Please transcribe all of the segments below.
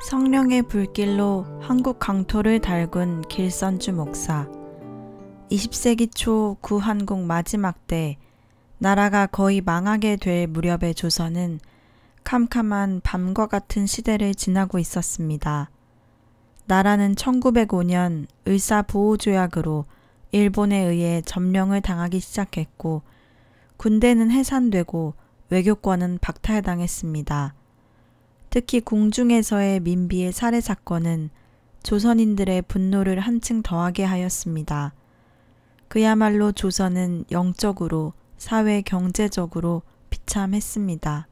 성령의 불길로 한국 강토를 달군 길선주 목사. 20세기 초 구한국 마지막 때 나라가 거의 망하게 될 무렵의 조선은 캄캄한 밤과 같은 시대를 지나고 있었습니다. 나라는 1905년 을사보호조약으로 일본에 의해 점령을 당하기 시작했고 군대는 해산되고 외교권은 박탈당했습니다. 특히 궁중에서의 민비의 살해 사건은 조선인들의 분노를 한층 더하게 하였습니다. 그야말로 조선은 영적으로, 사회 경제적으로 비참했습니다.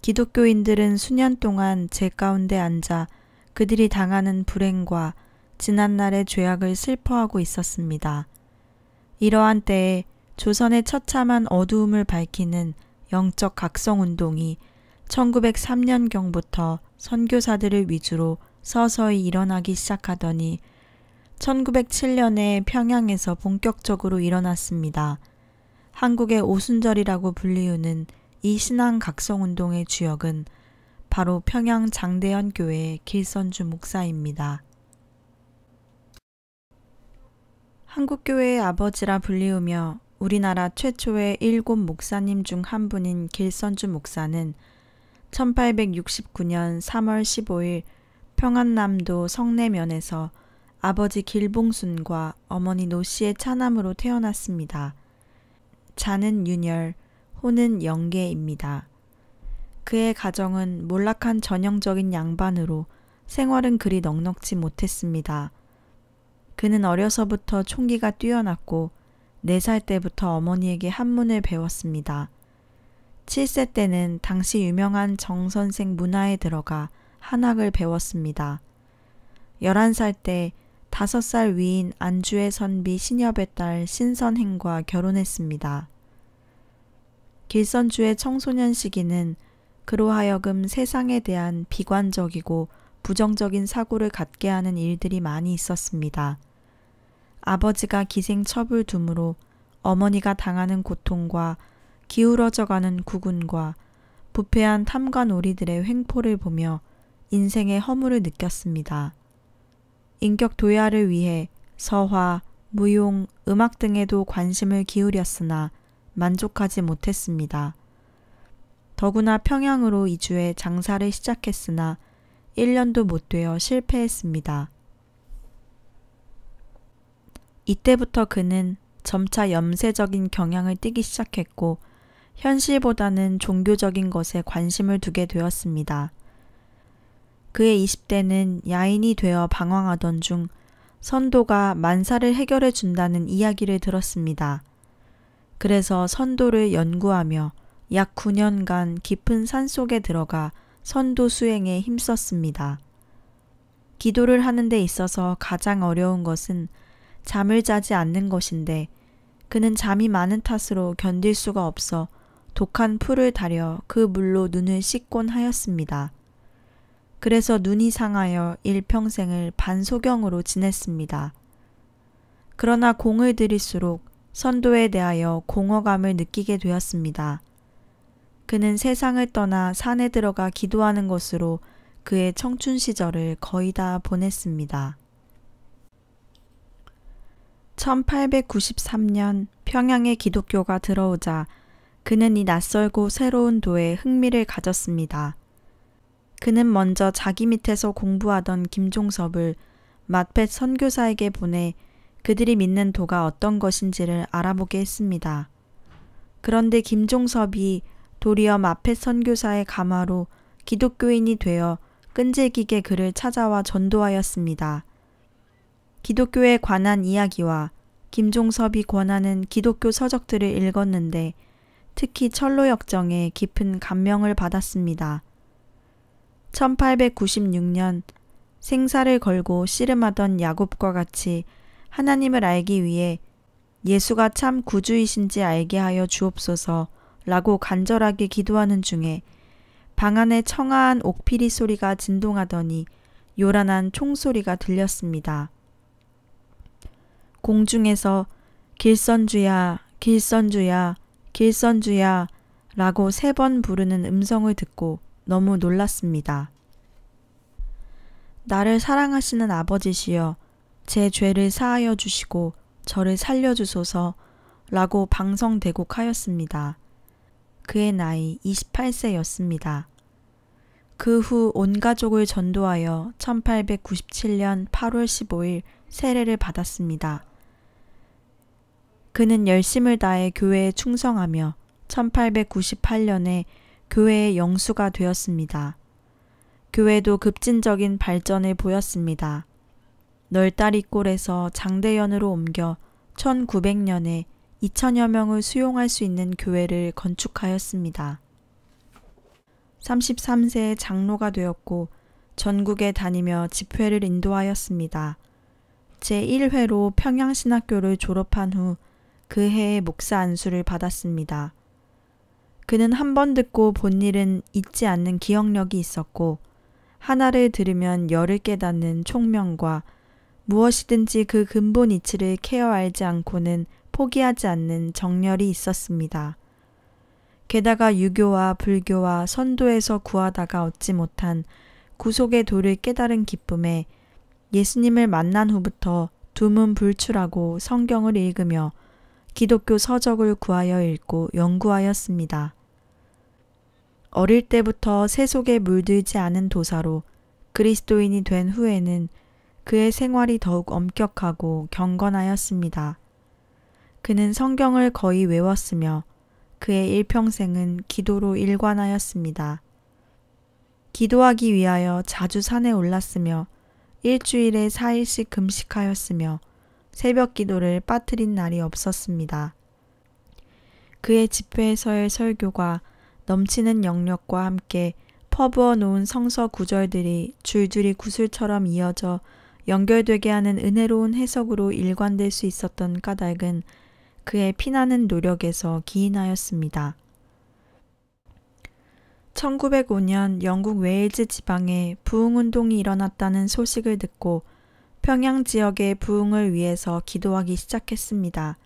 기독교인들은 수년 동안 제 가운데 앉아 그들이 당하는 불행과 지난날의 죄악을 슬퍼하고 있었습니다. 이러한 때에 조선의 처참한 어두움을 밝히는 영적 각성운동이 1903년경부터 선교사들을 위주로 서서히 일어나기 시작하더니 1907년에 평양에서 본격적으로 일어났습니다. 한국의 오순절이라고 불리우는 이 신앙 각성 운동의 주역은 바로 평양 장대현 교회 길선주 목사입니다. 한국 교회의 아버지라 불리우며 우리나라 최초의 일곱 목사님 중 한 분인 길선주 목사는 1869년 3월 15일 평안남도 성내면에서 아버지 길봉순과 어머니 노씨의 차남으로 태어났습니다. 자는 윤열, 호는 영계입니다. 그의 가정은 몰락한 전형적인 양반으로 생활은 그리 넉넉지 못했습니다. 그는 어려서부터 총기가 뛰어났고 4살 때부터 어머니에게 한문을 배웠습니다. 7세 때는 당시 유명한 정선생 문화에 들어가 한학을 배웠습니다. 11살 때 5살 위인 안주의 선비 신협의 딸 신선행과 결혼했습니다. 길선주의 청소년 시기는 그로 하여금 세상에 대한 비관적이고 부정적인 사고를 갖게 하는 일들이 많이 있었습니다. 아버지가 기생처불 둠으로 어머니가 당하는 고통과 기울어져가는 구군과 부패한 탐관오리들의 횡포를 보며 인생의 허물을 느꼈습니다. 인격 도야를 위해 서화, 무용, 음악 등에도 관심을 기울였으나 만족하지 못했습니다. 더구나 평양으로 이주해 장사를 시작했으나 1년도 못 되어 실패했습니다. 이때부터 그는 점차 염세적인 경향을 띠기 시작했고 현실보다는 종교적인 것에 관심을 두게 되었습니다. 그의 20대는 야인이 되어 방황하던 중 선도가 만사를 해결해 준다는 이야기를 들었습니다. 그래서 선도를 연구하며 약 9년간 깊은 산 속에 들어가 선도 수행에 힘썼습니다. 기도를 하는 데 있어서 가장 어려운 것은 잠을 자지 않는 것인데 그는 잠이 많은 탓으로 견딜 수가 없어 독한 풀을 다려 그 물로 눈을 씻곤 하였습니다. 그래서 눈이 상하여 일평생을 반소경으로 지냈습니다. 그러나 공을 들일수록 선도에 대하여 공허감을 느끼게 되었습니다. 그는 세상을 떠나 산에 들어가 기도하는 것으로 그의 청춘 시절을 거의 다 보냈습니다. 1893년 평양에 기독교가 들어오자 그는 이 낯설고 새로운 도에 흥미를 가졌습니다. 그는 먼저 자기 밑에서 공부하던 김종섭을 마펫 선교사에게 보내 그들이 믿는 도가 어떤 것인지를 알아보게 했습니다. 그런데 김종섭이 도리어 마펫 선교사의 가마로 기독교인이 되어 끈질기게 그를 찾아와 전도하였습니다. 기독교에 관한 이야기와 김종섭이 권하는 기독교 서적들을 읽었는데 특히 철로 역정에 깊은 감명을 받았습니다. 1896년 생사를 걸고 씨름하던 야곱과 같이 하나님을 알기 위해 예수가 참 구주이신지 알게 하여 주옵소서 라고 간절하게 기도하는 중에 방 안에 청아한 옥피리 소리가 진동하더니 요란한 총소리가 들렸습니다. 공중에서 길선주야, 길선주야 길선주야 라고 세 번 부르는 음성을 듣고 너무 놀랐습니다. 나를 사랑하시는 아버지시여 제 죄를 사하여 주시고 저를 살려주소서 라고 방성대곡하였습니다. 그의 나이 28세였습니다. 그 후 온 가족을 전도하여 1897년 8월 15일 세례를 받았습니다. 그는 열심을 다해 교회에 충성하며 1898년에 교회의 영수가 되었습니다. 교회도 급진적인 발전을 보였습니다. 널다리골에서 장대현으로 옮겨 1900년에 2천여 명을 수용할 수 있는 교회를 건축하였습니다. 33세에 장로가 되었고 전국에 다니며 집회를 인도하였습니다. 제1회로 평양신학교를 졸업한 후그 해에 목사 안수를 받았습니다. 그는 한 번 듣고 본 일은 잊지 않는 기억력이 있었고 하나를 들으면 열을 깨닫는 총명과 무엇이든지 그 근본 이치를 케어 알지 않고는 포기하지 않는 정열이 있었습니다. 게다가 유교와 불교와 선도에서 구하다가 얻지 못한 구속의 도를 깨달은 기쁨에 예수님을 만난 후부터 두문 불출하고 성경을 읽으며 기독교 서적을 구하여 읽고 연구하였습니다. 어릴 때부터 세속에 물들지 않은 도사로 그리스도인이 된 후에는 그의 생활이 더욱 엄격하고 경건하였습니다. 그는 성경을 거의 외웠으며 그의 일평생은 기도로 일관하였습니다. 기도하기 위하여 자주 산에 올랐으며 일주일에 4일씩 금식하였으며 새벽 기도를 빠뜨린 날이 없었습니다. 그의 집회에서의 설교가 넘치는 영력과 함께 퍼부어 놓은 성서 구절들이 줄줄이 구슬처럼 이어져 연결되게 하는 은혜로운 해석으로 일관될 수 있었던 까닭은 그의 피나는 노력에서 기인하였습니다. 1905년 영국 웨일즈 지방에 부흥운동이 일어났다는 소식을 듣고 평양 지역의 부흥을 위해서 기도하기 시작했습니다.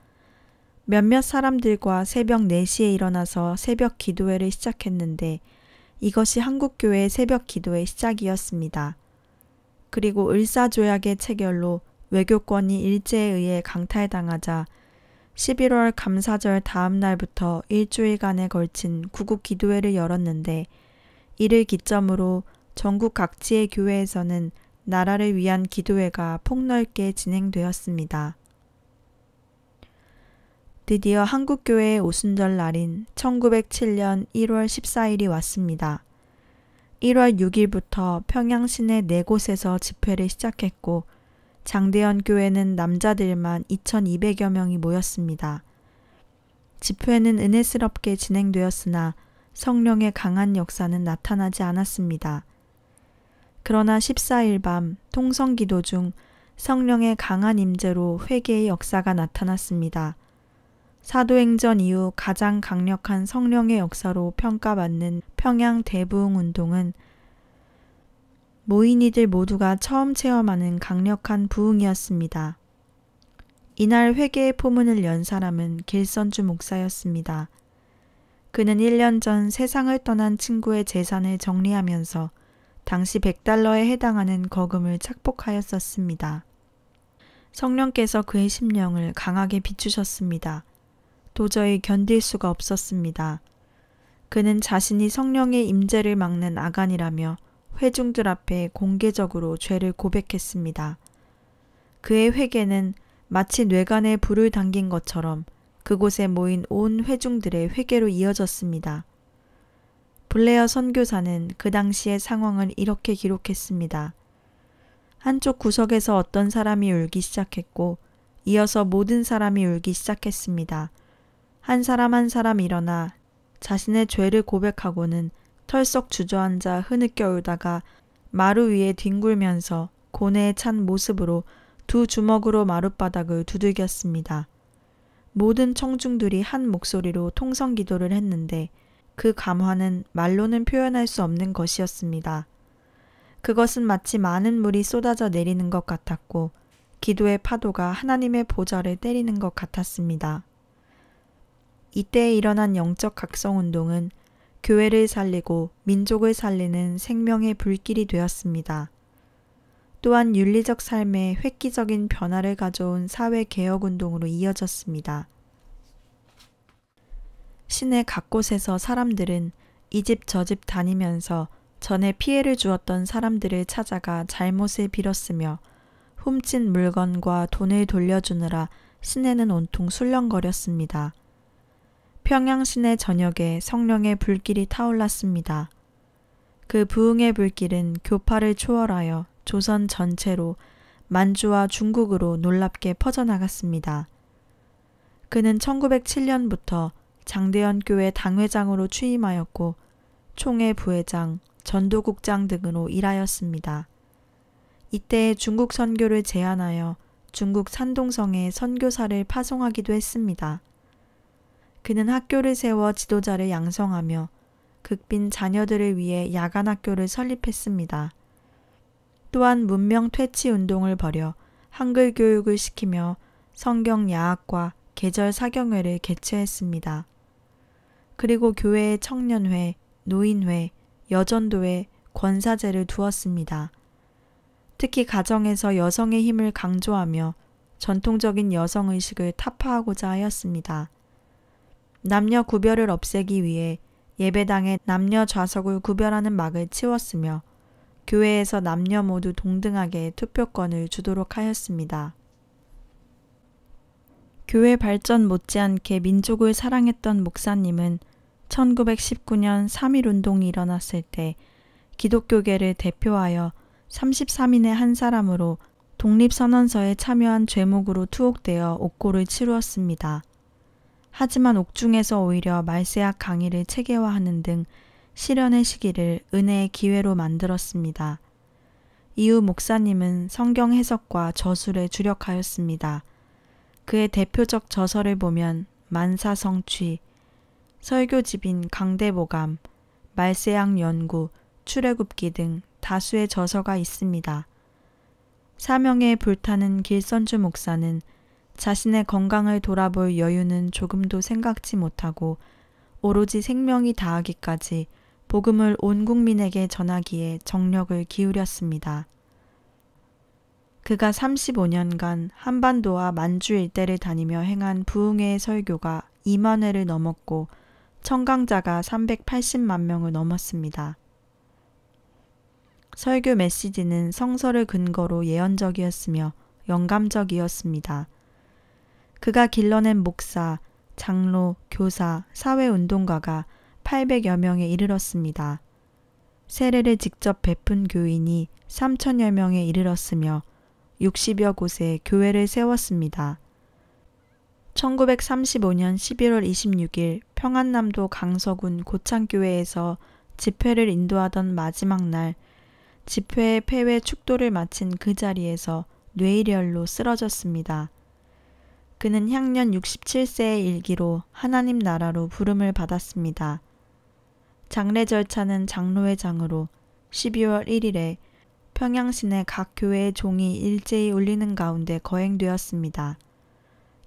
몇몇 사람들과 새벽 4시에 일어나서 새벽 기도회를 시작했는데 이것이 한국교회 새벽 기도의 시작이었습니다. 그리고 을사조약의 체결로 외교권이 일제에 의해 강탈당하자 11월 감사절 다음 날부터 일주일간에 걸친 구국 기도회를 열었는데 이를 기점으로 전국 각지의 교회에서는 나라를 위한 기도회가 폭넓게 진행되었습니다. 드디어 한국교회의 오순절 날인 1907년 1월 14일이 왔습니다. 1월 6일부터 평양 시내 네 곳에서 집회를 시작했고 장대현 교회는 남자들만 2,200여 명이 모였습니다. 집회는 은혜스럽게 진행되었으나 성령의 강한 역사는 나타나지 않았습니다. 그러나 14일 밤 통성 기도 중 성령의 강한 임재로 회개의 역사가 나타났습니다. 사도행전 이후 가장 강력한 성령의 역사로 평가받는 평양 대부흥 운동은 모인 이들 모두가 처음 체험하는 강력한 부흥이었습니다. 이날 회개의 포문을 연 사람은 길선주 목사였습니다. 그는 1년 전 세상을 떠난 친구의 재산을 정리하면서 당시 100달러에 해당하는 거금을 착복하였었습니다. 성령께서 그의 심령을 강하게 비추셨습니다. 도저히 견딜 수가 없었습니다. 그는 자신이 성령의 임재를 막는 아간이라며 회중들 앞에 공개적으로 죄를 고백했습니다. 그의 회개는 마치 뇌관에 불을 당긴 것처럼 그곳에 모인 온 회중들의 회개로 이어졌습니다. 블레어 선교사는 그 당시의 상황을 이렇게 기록했습니다. 한쪽 구석에서 어떤 사람이 울기 시작했고 이어서 모든 사람이 울기 시작했습니다. 한 사람 한 사람 일어나 자신의 죄를 고백하고는 털썩 주저앉아 흐느껴 울다가 마루 위에 뒹굴면서 고뇌에 찬 모습으로 두 주먹으로 마룻바닥을 두들겼습니다. 모든 청중들이 한 목소리로 통성 기도를 했는데 그 감화는 말로는 표현할 수 없는 것이었습니다. 그것은 마치 많은 물이 쏟아져 내리는 것 같았고 기도의 파도가 하나님의 보좌를 때리는 것 같았습니다. 이때 일어난 영적 각성 운동은 교회를 살리고 민족을 살리는 생명의 불길이 되었습니다. 또한 윤리적 삶에 획기적인 변화를 가져온 사회 개혁 운동으로 이어졌습니다. 시내 각곳에서 사람들은 이 집 저 집 다니면서 전에 피해를 주었던 사람들을 찾아가 잘못을 빌었으며 훔친 물건과 돈을 돌려주느라 시내는 온통 술렁거렸습니다. 평양 시내 저녁에 성령의 불길이 타올랐습니다. 그 부흥의 불길은 교파를 초월하여 조선 전체로 만주와 중국으로 놀랍게 퍼져나갔습니다. 그는 1907년부터 장대현 교회 당회장으로 취임하였고 총회 부회장, 전도국장 등으로 일하였습니다. 이때 중국 선교를 제안하여 중국 산동성에 선교사를 파송하기도 했습니다. 그는 학교를 세워 지도자를 양성하며 극빈 자녀들을 위해 야간 학교를 설립했습니다. 또한 문명 퇴치 운동을 벌여 한글 교육을 시키며 성경 야학과 계절 사경회를 개최했습니다. 그리고 교회의 청년회, 노인회, 여전도회, 권사제를 두었습니다. 특히 가정에서 여성의 힘을 강조하며 전통적인 여성의식을 타파하고자 하였습니다. 남녀 구별을 없애기 위해 예배당에 남녀 좌석을 구별하는 막을 치웠으며 교회에서 남녀 모두 동등하게 투표권을 주도록 하였습니다. 교회 발전 못지않게 민족을 사랑했던 목사님은 1919년 3.1 운동이 일어났을 때 기독교계를 대표하여 33인의 한 사람으로 독립선언서에 참여한 죄목으로 투옥되어 옥고를 치루었습니다. 하지만 옥중에서 오히려 말세학 강의를 체계화하는 등 실현의 시기를 은혜의 기회로 만들었습니다. 이후 목사님은 성경 해석과 저술에 주력하였습니다. 그의 대표적 저서를 보면 만사성취, 설교집인 강대보감, 말세양 연구, 출애굽기 등 다수의 저서가 있습니다. 사명에 불타는 길선주 목사는 자신의 건강을 돌아볼 여유는 조금도 생각지 못하고 오로지 생명이 다하기까지 복음을 온 국민에게 전하기에 정력을 기울였습니다. 그가 35년간 한반도와 만주 일대를 다니며 행한 부흥의 설교가 2만 회를 넘었고 청강자가 380만 명을 넘었습니다. 설교 메시지는 성서를 근거로 예언적이었으며 영감적이었습니다. 그가 길러낸 목사, 장로, 교사, 사회운동가가 800여 명에 이르렀습니다. 세례를 직접 베푼 교인이 3천여 명에 이르렀으며 60여 곳에 교회를 세웠습니다. 1935년 11월 26일 평안남도 강서군 고창교회에서 집회를 인도하던 마지막 날 집회의 폐회 축도를 마친 그 자리에서 뇌일혈로 쓰러졌습니다. 그는 향년 67세의 일기로 하나님 나라로 부름을 받았습니다. 장례 절차는 장로회장으로 12월 1일에 평양 시내 각 교회의 종이 일제히 울리는 가운데 거행되었습니다.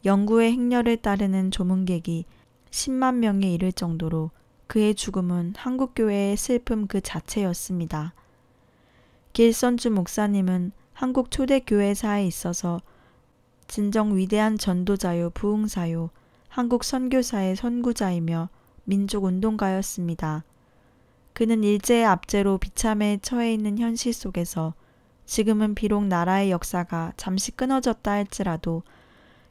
영구의 행렬을 따르는 조문객이 10만 명에 이를 정도로 그의 죽음은 한국교회의 슬픔 그 자체였습니다. 길선주 목사님은 한국 초대교회사에 있어서 진정 위대한 전도자요 부흥사요 한국 선교사의 선구자이며 민족운동가였습니다. 그는 일제의 압제로 비참에 처해 있는 현실 속에서 지금은 비록 나라의 역사가 잠시 끊어졌다 할지라도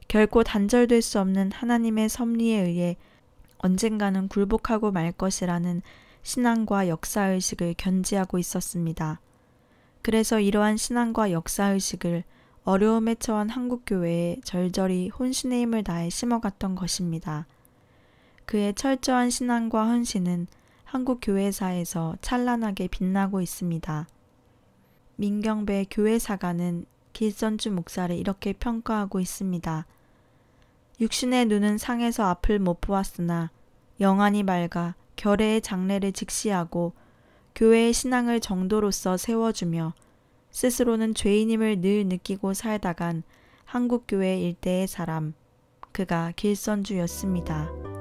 결코 단절될 수 없는 하나님의 섭리에 의해 언젠가는 굴복하고 말 것이라는 신앙과 역사의식을 견지하고 있었습니다. 그래서 이러한 신앙과 역사의식을 어려움에 처한 한국교회에 절절히 혼신의 힘을 다해 심어갔던 것입니다. 그의 철저한 신앙과 헌신은 한국 교회사에서 찬란하게 빛나고 있습니다. 민경배 교회사가는 길선주 목사를 이렇게 평가하고 있습니다. 육신의 눈은 상에서 앞을 못 보았으나 영안이 맑아 결의의 장례를 직시하고 교회의 신앙을 정도로서 세워주며 스스로는 죄인임을 늘 느끼고 살다간 한국교회 일대의 사람, 그가 길선주였습니다.